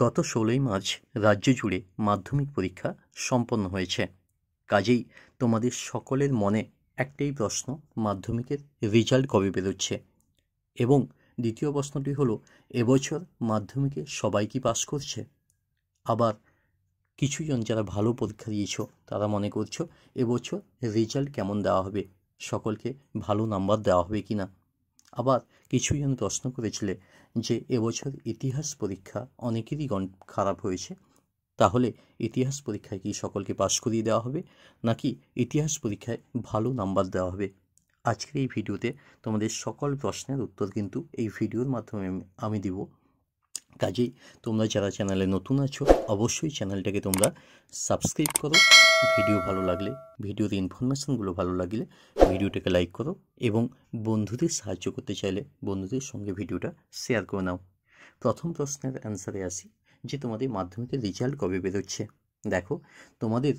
গত ষোলোই মার্চ রাজ্য জুড়ে মাধ্যমিক পরীক্ষা সম্পন্ন হয়েছে কাজেই তোমাদের সকলের মনে একটাই প্রশ্ন মাধ্যমিকের রেজাল্ট কবে বেরোচ্ছে এবং দ্বিতীয় প্রশ্নটি হলো এবছর মাধ্যমিকে সবাই কি পাশ করছে আবার কিছুজন যারা ভালো পরীক্ষা দিয়েছ তারা মনে করছো এবছর রেজাল্ট কেমন দেওয়া হবে সকলকে ভালো নাম্বার দেওয়া হবে কি না আবার কিছুজন প্রশ্ন করেছিলে যে এবছর ইতিহাস পরীক্ষা অনেকেরই খারাপ হয়েছে তাহলে ইতিহাস পরীক্ষায় কি সকলকে পাশ করিয়ে দেওয়া হবে নাকি ইতিহাস পরীক্ষায় ভালো নাম্বার দেওয়া হবে আজকের এই ভিডিওতে তোমাদের সকল প্রশ্নের উত্তর কিন্তু এই ভিডিওর মাধ্যমে আমি দিব কাজেই তোমরা যারা চ্যানেলে নতুন আছো অবশ্যই চ্যানেলটাকে তোমরা সাবস্ক্রাইব করো ভিডিও ভালো লাগলে ভিডিওতে ইনফরমেশানগুলো ভালো লাগলে ভিডিওটাকে লাইক করো এবং বন্ধুদের সাহায্য করতে চাইলে বন্ধুদের সঙ্গে ভিডিওটা শেয়ার করে নাও প্রথম প্রশ্নের অ্যান্সারে আসি যে তোমাদের মাধ্যমিকের রেজাল্ট কবে বেরোচ্ছে দেখো তোমাদের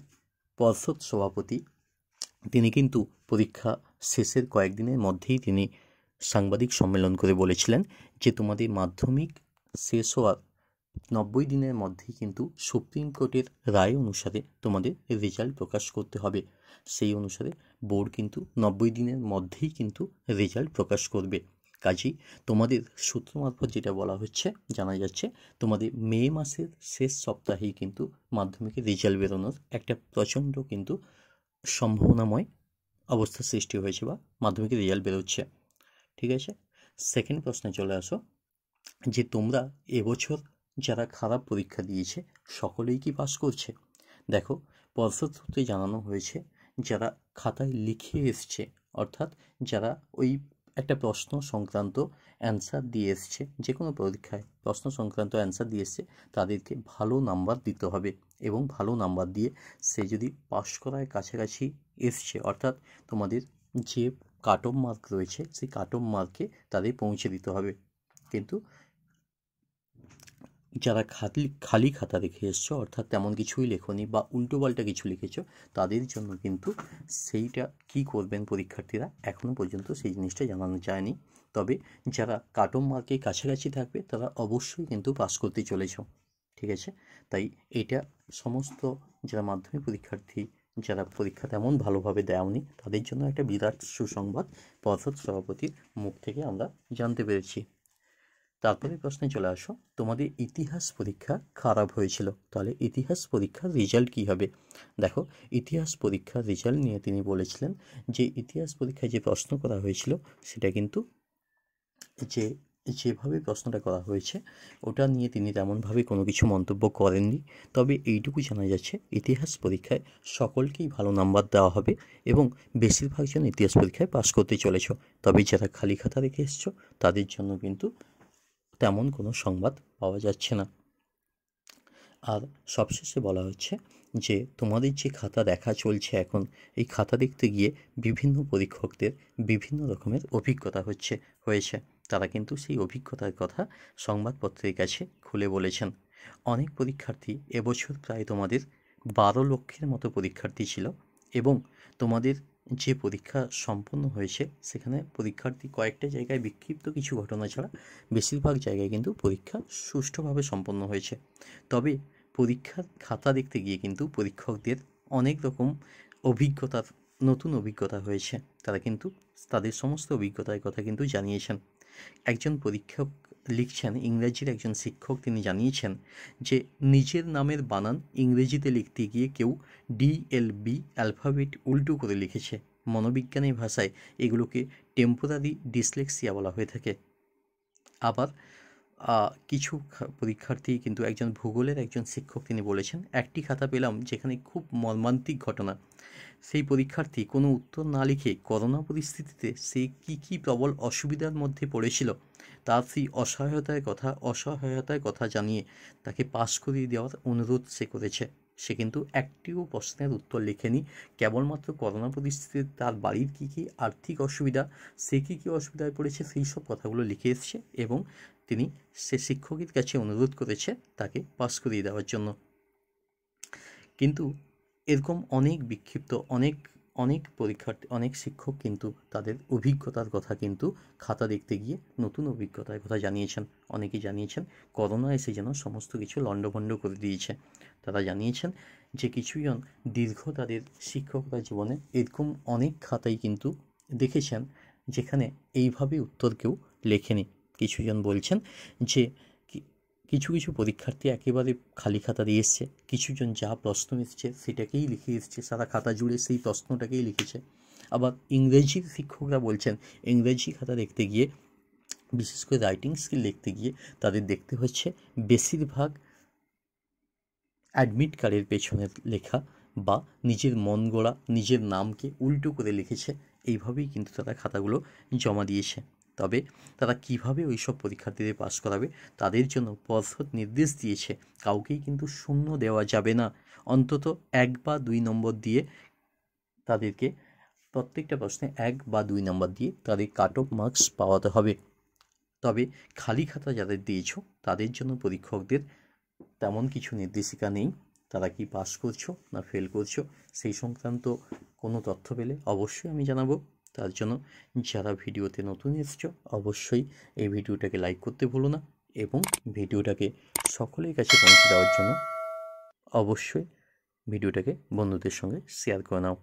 পর্ষদ সভাপতি তিনি কিন্তু পরীক্ষা শেষের কয়েকদিনের মধ্যেই তিনি সাংবাদিক সম্মেলন করে বলেছিলেন যে তোমাদের মাধ্যমিক শেষ হওয়ার নব্বই দিনের মধ্যেই কিন্তু সুপ্রিম কোর্টের রায় অনুসারে তোমাদের রেজাল্ট প্রকাশ করতে হবে সেই অনুসারে বোর্ড কিন্তু নব্বই দিনের মধ্যেই কিন্তু রেজাল্ট প্রকাশ করবে কাজেই তোমাদের সূত্র মারফত যেটা বলা হচ্ছে জানা যাচ্ছে তোমাদের মে মাসের শেষ সপ্তাহেই কিন্তু মাধ্যমিকে রেজাল্ট বেরোনোর একটা প্রচণ্ড কিন্তু সম্ভাবনাময় অবস্থা সৃষ্টি হয়েছে বা মাধ্যমিকে রেজাল্ট বেরোচ্ছে ঠিক আছে সেকেন্ড প্রশ্নে চলে আসো যে তোমরা এবছর যারা খারাপ পরীক্ষা দিয়েছে সকলেই কি পাশ করছে দেখো পর্ষদ সূত্রে জানানো হয়েছে যারা খাতায় লিখে এসছে অর্থাৎ যারা ওই একটা প্রশ্ন সংক্রান্ত অ্যান্সার দিয়ে এসছে যে কোনো পরীক্ষায় প্রশ্ন সংক্রান্ত অ্যান্সার দিয়ে এসছে তাদেরকে ভালো নাম্বার দিতে হবে এবং ভালো নাম্বার দিয়ে সে যদি পাশ করায় কাছাকাছি এসছে অর্থাৎ তোমাদের যে কাটম মার্ক রয়েছে সেই কাটম মার্কে তাদের পৌঁছে দিতে হবে কিন্তু যারা খালি খালি খাতা রেখে এসছো অর্থাৎ তেমন কিছুই লেখনি বা উল্টোপাল্টা কিছু লিখেছো তাদের জন্য কিন্তু সেইটা কি করবেন পরীক্ষার্থীরা এখনও পর্যন্ত সেই জিনিসটা জানানো যায়নি তবে যারা কাটম মার্কে কাছাকাছি থাকবে তারা অবশ্যই কিন্তু পাস করতে চলেছ ঠিক আছে তাই এটা সমস্ত যারা মাধ্যমিক পরীক্ষার্থী যারা পরীক্ষা তেমন ভালোভাবে দেওনি তাদের জন্য একটা বিরাট সুসংবাদ পর্ষদ সভাপতির মুখ থেকে আমরা জানতে পেরেছি তারপরে প্রশ্নে চলে আসো তোমাদের ইতিহাস পরীক্ষা খারাপ হয়েছিল তাহলে ইতিহাস পরীক্ষার রেজাল্ট কী হবে দেখো ইতিহাস পরীক্ষার রেজাল্ট নিয়ে তিনি বলেছিলেন যে ইতিহাস পরীক্ষায় যে প্রশ্ন করা হয়েছিল সেটা কিন্তু যে যেভাবে প্রশ্নটা করা হয়েছে ওটা নিয়ে তিনি তেমনভাবে কোনো কিছু মন্তব্য করেননি তবে এইটুকু জানা যাচ্ছে ইতিহাস পরীক্ষায় সকলকেই ভালো নাম্বার দেওয়া হবে এবং বেশিরভাগ জন ইতিহাস পরীক্ষায় পাশ করতে চলেছ তবে যারা খালি খাতা রেখে এসছো তাদের জন্য কিন্তু তেমন কোনো সংবাদ পাওয়া যাচ্ছে না আর সবশেষে বলা হচ্ছে যে তোমাদের যে খাতা দেখা চলছে এখন এই খাতা দেখতে গিয়ে বিভিন্ন পরীক্ষকদের বিভিন্ন রকমের অভিজ্ঞতা হচ্ছে হয়েছে তারা কিন্তু সেই অভিজ্ঞতার কথা সংবাদপত্রের কাছে খুলে বলেছেন অনেক পরীক্ষার্থী এবছর প্রায় তোমাদের বারো লক্ষের মতো পরীক্ষার্থী ছিল এবং তোমাদের যে পরীক্ষা সম্পন্ন হয়েছে সেখানে পরীক্ষার্থী কয়েকটা জায়গায় বিক্ষিপ্ত কিছু ঘটনা ছাড়া বেশিরভাগ জায়গায় কিন্তু পরীক্ষা সুষ্ঠুভাবে সম্পন্ন হয়েছে তবে পরীক্ষার খাতা দেখতে গিয়ে কিন্তু পরীক্ষকদের অনেক রকম অভিজ্ঞতার নতুন অভিজ্ঞতা হয়েছে তারা কিন্তু তাদের সমস্ত অভিজ্ঞতার কথা কিন্তু জানিয়েছেন একজন পরীক্ষক লিখছেন ইংরেজির একজন শিক্ষক তিনি জানিয়েছেন যে নিজের নামের বানান ইংরেজিতে লিখতে গিয়ে কেউ ডিএলবি অ্যালফাবেট উল্টো করে লিখেছে মনোবিজ্ঞানী ভাষায় এগুলোকে টেম্পোরারি ডিসলেক্সিয়া বলা হয়ে থাকে আবার কিছু পরীক্ষার্থী কিন্তু একজন ভূগোলের একজন শিক্ষক তিনি বলেছেন একটি খাতা পেলাম যেখানে খুব মর্মান্তিক ঘটনা সেই পরীক্ষার্থী কোনো উত্তর না লিখে করোনা পরিস্থিতিতে সে কী কী প্রবল অসুবিধার মধ্যে পড়েছিল তার সেই অসহায়তার কথা অসহায়তার কথা জানিয়ে তাকে পাশ করিয়ে দেওয়ার অনুরোধ সে করেছে সে কিন্তু একটিও প্রশ্নের উত্তর লেখেনি কেবলমাত্র করোনা পরিস্থিতিতে তার বাড়ির কী কী আর্থিক অসুবিধা সে কী কী অসুবিধায় পড়েছে সেই সব কথাগুলো লিখে এসছে এবং তিনি সে শিক্ষকের কাছে অনুরোধ করেছে তাকে পাস করিয়ে দেওয়ার জন্য কিন্তু এরকম অনেক বিক্ষিপ্ত অনেক অনেক পরীক্ষার্থী অনেক শিক্ষক কিন্তু তাদের অভিজ্ঞতার কথা কিন্তু খাতা দেখতে গিয়ে নতুন অভিজ্ঞতার কথা জানিয়েছেন অনেকেই জানিয়েছেন করোনা এসে যেন সমস্ত কিছু লণ্ডভণ্ড করে দিয়েছে তারা জানিয়েছেন যে কিছুজন দীর্ঘ তাদের শিক্ষকরা জীবনে এরকম অনেক খাতাই কিন্তু দেখেছেন যেখানে এইভাবে উত্তর কেউ লেখেনি কিছুজন বলছেন যে কিছু কিছু পরীক্ষার্থী একেবারে খালি খাতা দিয়ে এসছে কিছুজন যা প্রশ্ন এসছে সেটাকেই লিখে এসছে সারা খাতা জুড়ে সেই প্রশ্নটাকেই লিখেছে আবার ইংরেজির শিক্ষকরা বলছেন ইংরেজি খাতা দেখতে গিয়ে বিশেষ করে রাইটিং স্কিল দেখতে গিয়ে তাদের দেখতে হচ্ছে বেশিরভাগ অ্যাডমিট কার্ডের পেছনের লেখা বা নিজের মন গড়া নিজের নামকে উল্টো করে লিখেছে এইভাবেই কিন্তু তারা খাতাগুলো জমা দিয়েছে তবে তারা কিভাবে ওই সব পরীক্ষার্থীদের পাশ করাবে তাদের জন্য পর্ষদ নির্দেশ দিয়েছে কাউকেই কিন্তু শূন্য দেওয়া যাবে না অন্তত এক বা দুই নম্বর দিয়ে তাদেরকে প্রত্যেকটা প্রশ্নে এক বা দুই নম্বর দিয়ে তাদের কাট অফ মার্কস পাওয়াতে হবে তবে খালি খাতা যাদের দিয়েছ তাদের জন্য পরীক্ষকদের তেমন কিছু নির্দেশিকা নেই তারা কি পাস করছো না ফেল করছো সেই সংক্রান্ত কোনো তথ্য পেলে অবশ্যই আমি জানাবো তার জন্য যারা ভিডিওতে নতুন এসছ অবশ্যই এই ভিডিওটাকে লাইক করতে ভুলো না এবং ভিডিওটাকে সকলের কাছে পৌঁছে দেওয়ার জন্য অবশ্যই ভিডিওটাকে বন্ধুদের সঙ্গে শেয়ার করে নাও